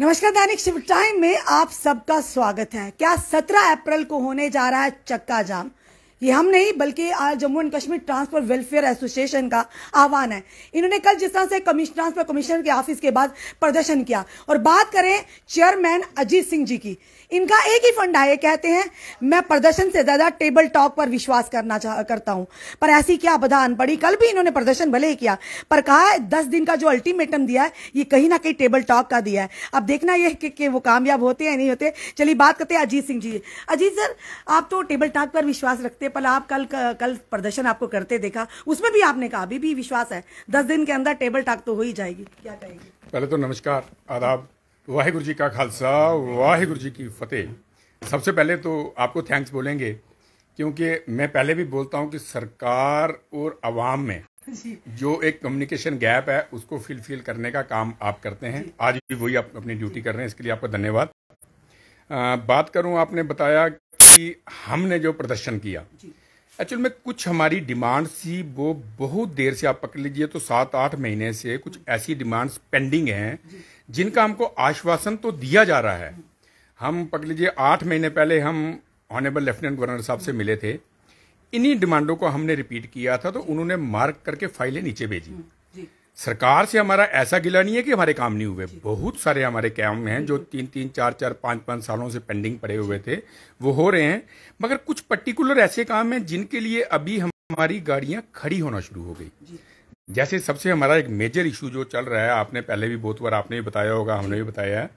नमस्कार दैनिक शिव टाइम में आप सबका स्वागत है क्या 17 अप्रैल को होने जा रहा है चक्का जाम ये हम नहीं बल्कि Jammu and Kashmir transport welfare association का आह्वान है इन्होंने कल जिस तरह से ट्रांसपोर्ट कमिश्नर के ऑफिस के बाद प्रदर्शन किया और बात करें चेयरमैन अजीत सिंह जी की इनका एक ही फंडा है कहते हैं मैं प्रदर्शन से ज्यादा टेबल टॉक पर विश्वास करना करता हूं पर ऐसी क्या बधान पड़ी कल भी इन्होंने प्रदर्शन भले ही किया पर कहा दस दिन का जो अल्टीमेटम दिया है ये कहीं ना कहीं टेबल टॉक का दिया है अब देखना यह कि, कि वो कामयाब होते हैं नहीं होते चलिए बात करते हैं अजीत सिंह जी अजीत सर आप तो टेबल टॉक पर विश्वास रखते सकते पल आप कल कल प्रदर्शन आपको करते देखा उसमें भी आपने कहा अभी भी विश्वास है दस दिन के अंदर टेबल टाक तो हो ही जाएगी क्या कहेंगे पहले तो नमस्कार आदाब वाहिगुरु जी का खालसा वाहिगुरु जी की फतेह सबसे पहले तो आपको थैंक्स बोलेंगे क्योंकि मैं पहले भी बोलता हूँ कि सरकार और आवाम में जो एक कम्युनिकेशन गैप है उसको फिल फिल करने का काम आप करते हैं आज भी वही आप अपनी ड्यूटी कर रहे हैं इसके लिए आपका धन्यवाद आ, बात करूं आपने बताया कि हमने जो प्रदर्शन किया एक्चुअल में कुछ हमारी डिमांड थी वो बहुत देर से आप पकड़ लीजिए तो सात आठ महीने से कुछ ऐसी डिमांड्स पेंडिंग हैं जिनका हमको आश्वासन तो दिया जा रहा है हम पकड़ लीजिए आठ महीने पहले हम ऑनेबल लेफ्टिनेंट गवर्नर साहब से मिले थे इन्हीं डिमांडों को हमने रिपीट किया था तो उन्होंने मार्क करके फाइलें नीचे भेजी हम्म। सरकार से हमारा ऐसा गिला नहीं है कि हमारे काम नहीं हुए बहुत सारे हमारे काम हैं जो तीन तीन चार चार पाँच पाँच सालों से पेंडिंग पड़े हुए थे वो हो रहे हैं मगर कुछ पर्टिकुलर ऐसे काम हैं जिनके लिए अभी हमारी गाड़ियां खड़ी होना शुरू हो गई जैसे सबसे हमारा एक मेजर इशू जो चल रहा है आपने पहले भी बहुत बार आपने भी बताया होगा हमने भी बताया है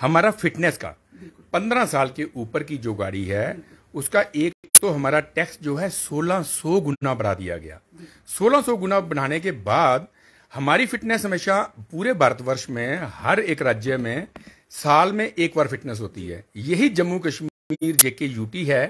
हमारा फिटनेस का पंद्रह साल के ऊपर की जो गाड़ी है उसका एक दोस्तों हमारा टैक्स जो है 1600 गुना बढ़ा दिया गया 1600 गुना बढ़ाने के बाद हमारी फिटनेस हमेशा पूरे भारतवर्ष में हर एक राज्य में साल में एक बार फिटनेस होती है यही जम्मू कश्मीर जेके यूटी है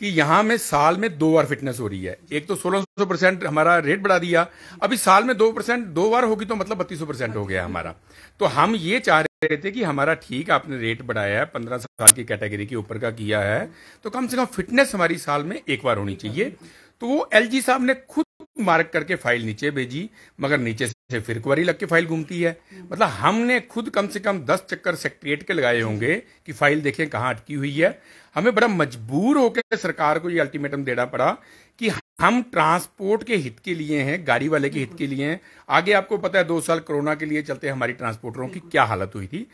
कि यहां में साल में दो बार फिटनेस हो रही है एक तो 1600 परसेंट हमारा रेट बढ़ा दिया अभी साल में दो परसेंट दो बार होगी तो मतलब बत्तीस परसेंट हो गया अच्छा। हमारा तो हम ये चाह रहे थे कि हमारा ठीक आपने रेट बढ़ाया है पंद्रह साल की कैटेगरी के ऊपर का किया है तो कम से कम फिटनेस हमारी साल में एक बार होनी चाहिए अच्छा। तो वो एल साहब ने खुद मार्क करके फाइल नीचे भेजी मगर नीचे फिर फिर क्वारी लग के फाइल घूमती है मतलब हमने खुद कम से कम दस चक्कर सेक्रेटरिएट के लगाए होंगे कि फाइल देखें कहाँ अटकी हुई है हमें बड़ा मजबूर होकर सरकार को ये अल्टीमेटम देना पड़ा कि हम ट्रांसपोर्ट के हित के लिए हैं गाड़ी वाले के हित के लिए हैं आगे आपको पता है दो साल कोरोना के लिए चलते हमारी ट्रांसपोर्टरों की क्या हालत हुई थी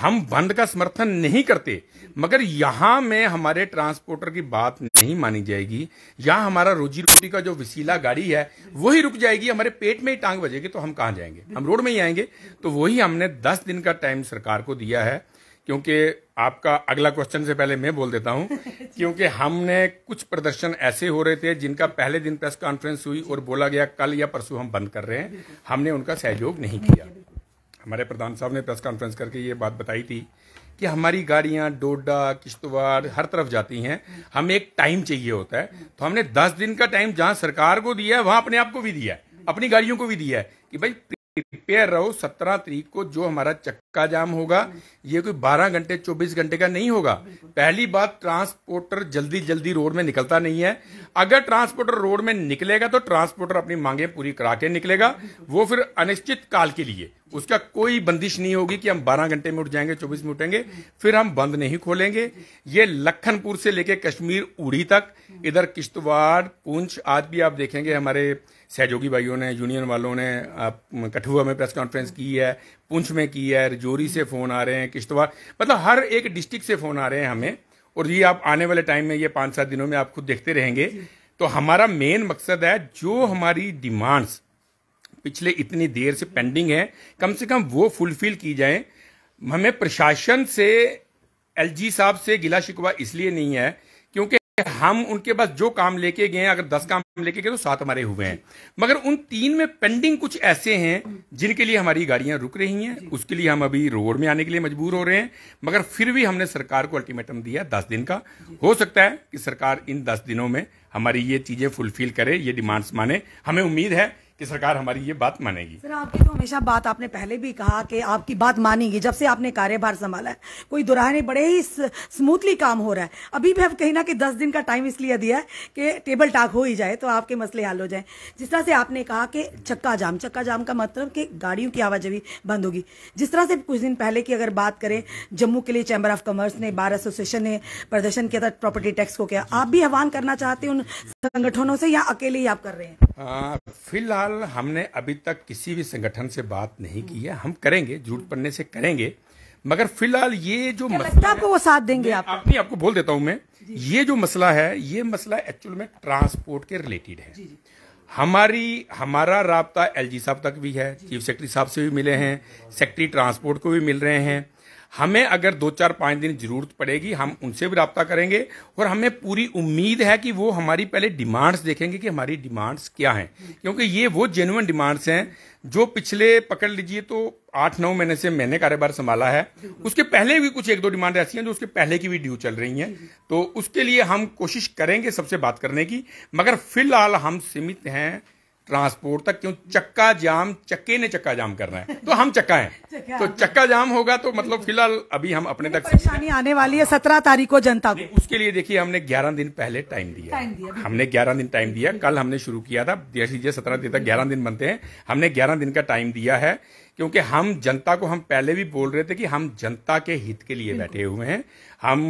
हम बंद का समर्थन नहीं करते मगर यहां में हमारे ट्रांसपोर्टर की बात नहीं मानी जाएगी यहाँ हमारा रोजी रोटी का जो वसीला गाड़ी है वही रुक जाएगी हमारे पेट में ही टांग बजेगी तो हम कहां जाएंगे हम रोड में ही आएंगे तो वही हमने दस दिन का टाइम सरकार को दिया है क्योंकि आपका अगला क्वेश्चन से पहले मैं बोल देता हूं क्योंकि हमने कुछ प्रदर्शन ऐसे हो रहे थे जिनका पहले दिन प्रेस कॉन्फ्रेंस हुई और बोला गया कल या परसों हम बंद कर रहे हैं हमने उनका सहयोग नहीं किया हमारे प्रधान साहब ने प्रेस कॉन्फ्रेंस करके ये बात बताई थी कि हमारी गाड़ियां डोडा किश्तवाड़ हर तरफ जाती हैं हमें एक टाइम चाहिए होता है तो हमने दस दिन का टाइम जहाँ सरकार को दिया है वहां अपने आप को भी दिया है अपनी गाड़ियों को भी दिया है कि भाई प्रिपेयर रहो सत्रह तारीख को जो हमारा चक्का जाम होगा ये कोई बारह घंटे चौबीस घंटे का नहीं होगा पहली बात ट्रांसपोर्टर जल्दी जल्दी रोड में निकलता नहीं है अगर ट्रांसपोर्टर रोड में निकलेगा तो ट्रांसपोर्टर अपनी मांगे पूरी करा के निकलेगा वो फिर अनिश्चित काल के लिए उसका कोई बंदिश नहीं होगी कि हम 12 घंटे में उठ जाएंगे 24 में उठेंगे फिर हम बंद नहीं खोलेंगे ये लखनपुर से लेके कश्मीर उड़ी तक इधर किश्तवाड़ पूंछ आज भी आप देखेंगे हमारे सहयोगी भाइयों ने यूनियन वालों ने कठुआ में प्रेस कॉन्फ्रेंस की है पूंछ में की है रजौरी से फ़ोन आ रहे हैं किश्तवाड़ मतलब हर एक डिस्ट्रिक्ट से फ़ोन आ रहे हैं हमें और ये आप आने वाले टाइम में ये पांच सात दिनों में आप खुद देखते रहेंगे तो हमारा मेन मकसद है जो हमारी डिमांड्स पिछले इतनी देर से पेंडिंग है कम से कम वो फुलफिल की जाए हमें प्रशासन से एलजी साहब से गिला शिकवा इसलिए नहीं है क्योंकि हम उनके पास जो काम लेके गए अगर दस काम लेके गए तो सात हमारे हुए हैं मगर उन तीन में पेंडिंग कुछ ऐसे हैं जिनके लिए हमारी गाड़ियां रुक रही हैं उसके लिए हम अभी रोड में आने के लिए मजबूर हो रहे हैं मगर फिर भी हमने सरकार को अल्टीमेटम दिया दस दिन का हो सकता है कि सरकार इन दस दिनों में हमारी ये चीजें फुलफिल करे ये डिमांड्स माने हमें उम्मीद है कि सरकार हमारी ये बात मानेगी सर आपकी तो हमेशा बात आपने पहले भी कहा कि आपकी बात मानेगी जब से आपने कार्यभार संभाला है कोई दुराह नहीं बड़े ही स्मूथली काम हो रहा है अभी भी कहीं ना कहीं दस दिन का टाइम इसलिए दिया है कि टेबल टाक हो ही जाए तो आपके मसले हल हो जाए जिस तरह से आपने कहा कि चक्का जाम चक्का जाम का मतलब कि गाड़ियों की आवाजाही बंद होगी जिस तरह से कुछ दिन पहले की अगर बात करें जम्मू के लिए चैम्बर ऑफ कॉमर्स ने बार एसोसिएशन ने प्रदर्शन किया था प्रॉपर्टी टैक्स को किया आप भी आह्वान करना चाहते हैं उन संगठनों से या अकेले ही आप कर रहे हैं फिलहाल हमने अभी तक किसी भी संगठन से बात नहीं की है हम करेंगे झूठ पड़ने से करेंगे मगर फिलहाल ये जो मसला आपको वो साथ देंगे आप अपनी आपको बोल देता हूं मैं ये जो मसला है ये मसला एक्चुअल में ट्रांसपोर्ट के रिलेटेड है हमारी हमारा रबता एल साहब तक भी है चीफ सेक्रेटरी साहब से भी मिले हैं सेक्रेटरी ट्रांसपोर्ट को भी मिल रहे हैं हमें अगर दो चार पांच दिन जरूरत पड़ेगी हम उनसे भी रबता करेंगे और हमें पूरी उम्मीद है कि वो हमारी पहले डिमांड्स देखेंगे कि हमारी डिमांड्स क्या हैं क्योंकि ये वो जेनुअन डिमांड्स हैं जो पिछले पकड़ लीजिए तो आठ नौ महीने से मैंने कारोबार संभाला है उसके पहले भी कुछ एक दो डिमांड ऐसी हैं जो उसके पहले की भी ड्यू चल रही हैं तो उसके लिए हम कोशिश करेंगे सबसे बात करने की मगर फिलहाल हम सीमित हैं ट्रांसपोर्ट तक क्यों चक्का जाम चक्के ने चक्का जाम करना है तो हम चक्का हैं तो चक्का जाम होगा तो मतलब फिलहाल अभी हम अपने तक परेशानी आने वाली है सत्रह तारीख को जनता को उसके लिए देखिए हमने ग्यारह दिन पहले टाइम दिया, दिया हमने ग्यारह दिन टाइम दिया कल हमने शुरू किया था सत्रह दिन तक ग्यारह दिन बनते हैं हमने ग्यारह दिन का टाइम दिया है क्योंकि हम जनता को हम पहले भी बोल रहे थे कि हम जनता के हित के लिए बैठे हुए हैं हम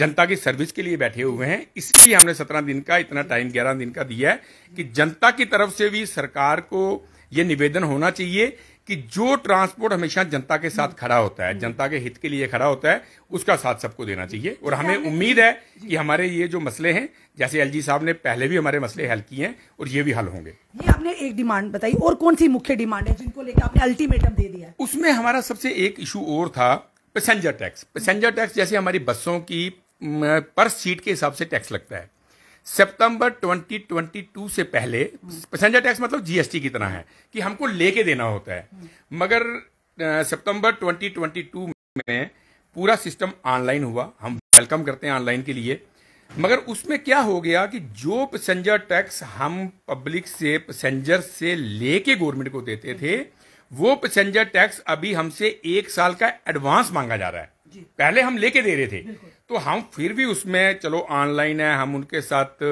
जनता की सर्विस के लिए बैठे हुए हैं इसलिए हमने सत्रह दिन का इतना टाइम ग्यारह दिन का दिया है कि जनता की तरफ से भी सरकार को ये निवेदन होना चाहिए कि जो ट्रांसपोर्ट हमेशा जनता के साथ हम्म। खड़ा होता है जनता के हित के लिए खड़ा होता है उसका साथ सबको देना चाहिए और हमें उम्मीद है कि हमारे ये जो मसले हैं जैसे एलजी साहब ने पहले भी हमारे मसले हल किए हैं और ये भी हल होंगे ये आपने एक डिमांड बताई और कौन सी मुख्य डिमांड है जिनको लेकर आपने अल्टीमेटम दे दिया उसमें हमारा सबसे एक इशू और था पैसेंजर टैक्स पैसेंजर टैक्स जैसे हमारी बसों की पर सीट के हिसाब से टैक्स लगता है सितंबर 2022 से पहले पैसेंजर टैक्स मतलब जीएसटी की तरह है कि हमको लेके देना होता है मगर सितंबर 2022 में पूरा सिस्टम ऑनलाइन हुआ हम वेलकम करते हैं ऑनलाइन के लिए मगर उसमें क्या हो गया कि जो पैसेंजर टैक्स हम पब्लिक से पैसेंजर से लेके गवर्नमेंट को देते थे वो पैसेंजर टैक्स अभी हमसे एक साल का एडवांस मांगा जा रहा है पहले हम लेके दे रहे थे तो हम फिर भी उसमें चलो ऑनलाइन है हम उनके साथ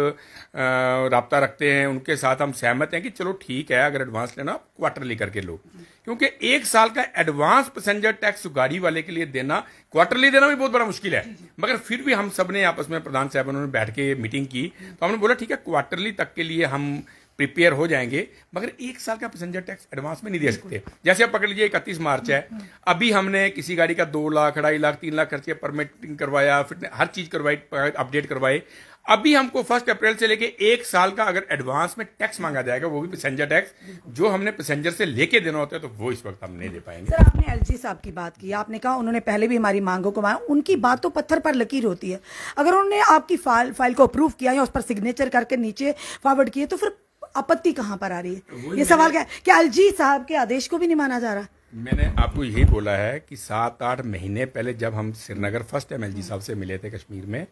रबता रखते हैं उनके साथ हम सहमत हैं कि चलो ठीक है अगर एडवांस लेना क्वार्टरली करके लो क्योंकि एक साल का एडवांस पैसेंजर टैक्स गाड़ी वाले के लिए देना क्वार्टरली देना भी बहुत बड़ा मुश्किल है मगर फिर भी हम सब ने आपस में प्रधान साहब उन्होंने बैठ के मीटिंग की तो हमने बोला ठीक है क्वार्टरली तक के लिए हम प्रिपेयर हो जाएंगे मगर एक साल का पैसेंजर टैक्स एडवांस में नहीं दे सकते जैसे आप पकड़ लीजिए इकतीस मार्च है हम्म। अभी हमने किसी गाड़ी का दो लाख अढ़ाई लाख तीन लाख खर्चे परमिटिंग करवाया फिर हर चीज करवाई अपडेट करवाए अभी हमको फर्स्ट अप्रैल से लेके एक साल का अगर एडवांस में टैक्स मांगा जाएगा वो भी पैसेंजर टैक्स जो हमने पैसेंजर से लेके देना होता है तो वो इस वक्त हम नहीं दे पाएंगे सर आपने एलजी साहब की बात की आपने कहा उन्होंने पहले भी हमारी मांगों को मांगा उनकी बात तो पत्थर पर लकीर होती है अगर उन्होंने आपकी फाइल फाइल को अप्रूव किया या उस पर सिग्नेचर करके नीचे फॉरवर्ड किए तो फिर आपत्ति कहाँ पर आ रही है तो ये सवाल क्या है कि अलजी साहब के आदेश को भी नहीं माना जा रहा मैंने आपको यही बोला है कि सात आठ महीने पहले जब हम श्रीनगर फर्स्ट एम साहब से मिले थे कश्मीर में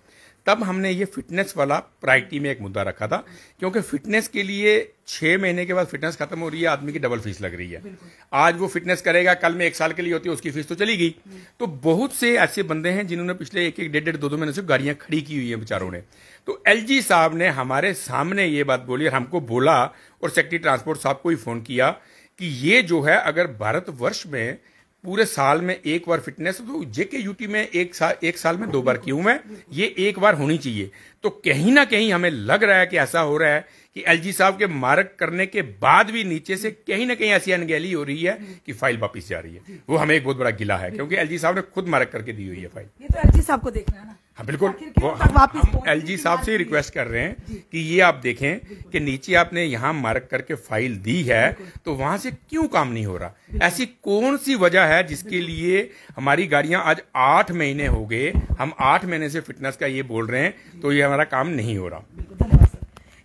तब हमने ये फिटनेस वाला प्रायरिटी में एक मुद्दा रखा था क्योंकि फिटनेस के लिए छह महीने के बाद फिटनेस खत्म हो रही है आदमी की डबल फीस लग रही है आज वो फिटनेस करेगा कल में एक साल के लिए होती है उसकी फीस तो चली गई तो बहुत से ऐसे बंदे हैं जिन्होंने पिछले एक एक डेढ़ डेढ़ दो दो महीने से गाड़ियां खड़ी की हुई है बेचारों ने तो एलजी साहब ने हमारे सामने ये बात बोली और हमको बोला और सेक्रेटरी ट्रांसपोर्ट साहब को ही फोन किया कि ये जो है अगर भारत वर्ष में पूरे साल में एक बार फिटनेस तो जेके यूटी में एक साल एक साल में दो बार क्यों है ये एक बार होनी चाहिए तो कहीं ना कहीं हमें लग रहा है कि ऐसा हो रहा है कि एलजी साहब के मारक करने के बाद भी नीचे से कहीं ना कहीं ऐसी अनगहली हो रही है कि फाइल वापस जा रही है वो हमें एक बहुत बड़ा गिला है क्योंकि एलजी साहब ने खुद मारक करके दी हुई है फाइल ये तो एलजी साहब को देखना है ना हाँ बिल्कुल हाँ, एल जी साहब से रिक्वेस्ट कर रहे हैं कि ये आप देखें कि नीचे आपने यहाँ मार्क करके फाइल दी है तो वहाँ से क्यों काम नहीं हो रहा ऐसी कौन सी वजह है जिसके लिए हमारी गाड़ियाँ आज आठ महीने हो गए हम आठ महीने से फिटनेस का ये बोल रहे हैं तो ये हमारा काम नहीं हो रहा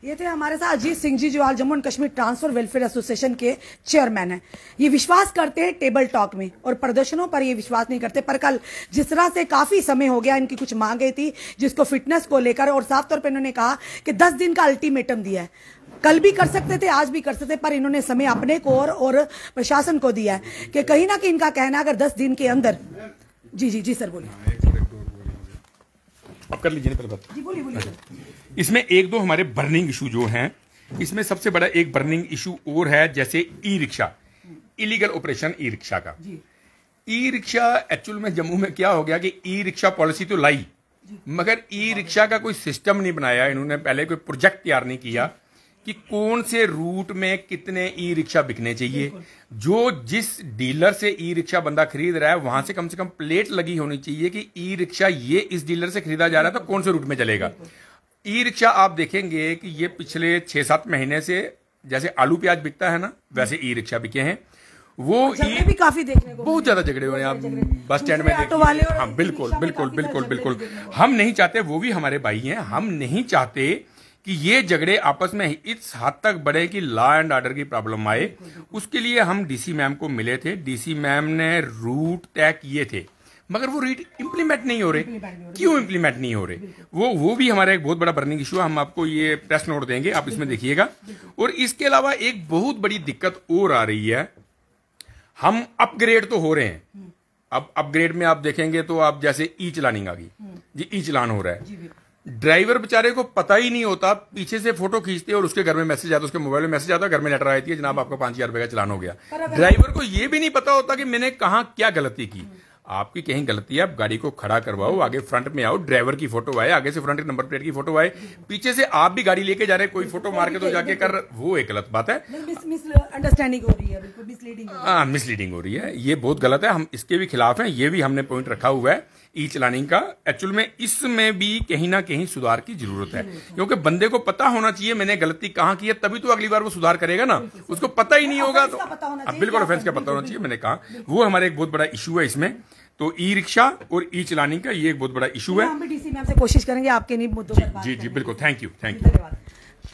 ये थे हमारे साथ अजीत सिंह जी जो आज Jammu and Kashmir transfer welfare association के चेयरमैन हैं ये विश्वास करते हैं टेबल टॉक में और प्रदर्शनों पर ये विश्वास नहीं करते पर कल जिस तरह से काफी समय हो गया इनकी कुछ मांगे थी जिसको फिटनेस को लेकर और साफ तौर पर इन्होंने कहा कि दस दिन का अल्टीमेटम दिया है कल भी कर सकते थे आज भी कर सकते पर इन्होंने समय अपने को और, और प्रशासन को दिया है कि कहीं ना कहीं इनका कहना अगर दस दिन के अंदर जी जी जी सर बोलिए हाँ, आप कर लीजिए बात अच्छा। इसमें एक दो हमारे बर्निंग इशू जो हैं इसमें सबसे बड़ा एक बर्निंग इशू और है जैसे e rickshaw illegal operation e rickshaw का ई रिक्शा एक्चुअल में जम्मू में क्या हो गया कि ई रिक्शा पॉलिसी तो लाई मगर ई रिक्शा का कोई सिस्टम नहीं बनाया इन्होंने पहले कोई प्रोजेक्ट तैयार नहीं किया कि कौन से रूट में कितने ई रिक्शा बिकने चाहिए जो जिस डीलर से ई रिक्शा बंदा खरीद रहा है वहां से कम से कम प्लेट लगी होनी चाहिए कि ई रिक्शा ये इस डीलर से खरीदा जा रहा है तो कौन से रूट में चलेगा ई रिक्शा आप देखेंगे कि ये पिछले छह सात महीने से जैसे आलू प्याज बिकता है ना वैसे ई रिक्शा बिके हैं वो ये भी काफी देखने को बहुत ज्यादा झगड़े हुए आप बस स्टैंड में ऑटो वाले हाँ बिल्कुल बिल्कुल बिल्कुल बिल्कुल हम नहीं चाहते वो भी हमारे भाई हैं हम नहीं चाहते कि ये झगड़े आपस में इस हद तक बढ़े कि लॉ एंड ऑर्डर की प्रॉब्लम आए उसके लिए हम डीसी मैम को मिले थे डीसी मैम ने रूट तय किए थे मगर वो रीट इम्प्लीमेंट नहीं हो रहे क्यों इम्प्लीमेंट नहीं हो रहे वो वो भी हमारा एक बहुत बड़ा बर्निंग इशू है हम आपको ये प्रेस नोट देंगे आप इसमें देखिएगा और इसके अलावा एक बहुत बड़ी दिक्कत और आ रही है हम अपग्रेड तो हो रहे हैं अब अपग्रेड में आप देखेंगे तो आप जैसे ई चलानिंग आ गई जी ई चलान हो रहा है ड्राइवर बेचारे को पता ही नहीं होता पीछे से फोटो खींचते और उसके घर में मैसेज आता उसके मोबाइल में मैसेज आता घर में लेटर आती है जनाब आपका पांच हजार रुपए का चलान हो गया ड्राइवर को यह भी नहीं पता होता कि मैंने कहा क्या गलती की आपकी कहीं गलती है आप गाड़ी को खड़ा करवाओ आगे फ्रंट में आओ ड्राइवर की फोटो आए आगे से फ्रंट नंबर प्लेट की फोटो आए पीछे से आप भी गाड़ी लेके जा रहे हैं कोई फोटो मार के तो जाके कर वो एक गलत बात है अंडरस्टैंडिंग हो रही है मिसलीडिंग मिसलीडिंग हाँ, हो रही है ये बहुत गलत है हम इसके भी खिलाफ है ये भी हमने पॉइंट रखा हुआ है ई चलानिंग का एक्चुअल में इसमें भी कहीं ना कहीं सुधार की जरूरत है क्योंकि बंदे को पता होना चाहिए मैंने गलती कहाँ की है तभी तो अगली बार वो सुधार करेगा ना उसको पता ही नहीं होगा तो बिल्कुल ऑफेंस का पता होना चाहिए मैंने कहा वो हमारे एक बहुत बड़ा इशू है इसमें तो ई रिक्शा और ई चलानी का ये एक बहुत बड़ा इशू है हम डीसी मैम आपसे कोशिश करेंगे आपके नहीं मुद्दों पर जी जी बिल्कुल थैंक यू थैंक यू धन्यवाद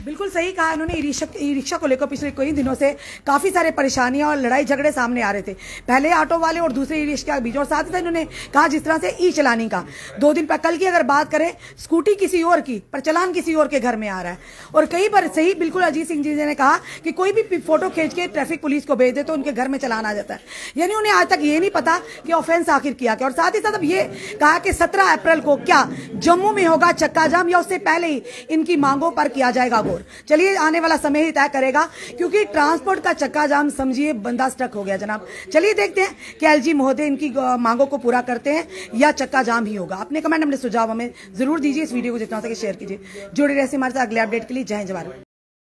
बिल्कुल सही कहा उन्होंने ई रिक्शा को लेकर पिछले कई दिनों से काफ़ी सारे परेशानियां और लड़ाई झगड़े सामने आ रहे थे पहले ऑटो वाले और दूसरे ई रिक्शा के बीच और साथ ही साथ इन्होंने कहा जिस तरह से ई चलानी का दो दिन पर कल की अगर बात करें स्कूटी किसी और की पर चलान किसी और के घर में आ रहा है और कई बार सही बिल्कुल अजीत सिंह जी ने कहा कि कोई भी फोटो खींच के ट्रैफिक पुलिस को भेज दे तो उनके घर में चलान आ जाता है यानी उन्हें आज तक ये नहीं पता कि ऑफेंस आखिर किया गया और साथ ही साथ अब ये कहा कि सत्रह अप्रैल को क्या जम्मू में होगा चक्का जाम या उससे पहले ही इनकी मांगों पर किया जाएगा दाभोर चलिए आने वाला समय ही तय करेगा क्योंकि ट्रांसपोर्ट का चक्का जाम समझिए बंदा स्टक हो गया जनाब चलिए देखते हैं कि जी महोदय इनकी मांगों को पूरा करते हैं या चक्का जाम ही होगा अपने कमेंट अपने सुझाव हमें जरूर दीजिए इस वीडियो को जितना सके शेयर कीजिए जुड़े रहे हमारे साथ अगले अपडेट के लिए जय जवाहर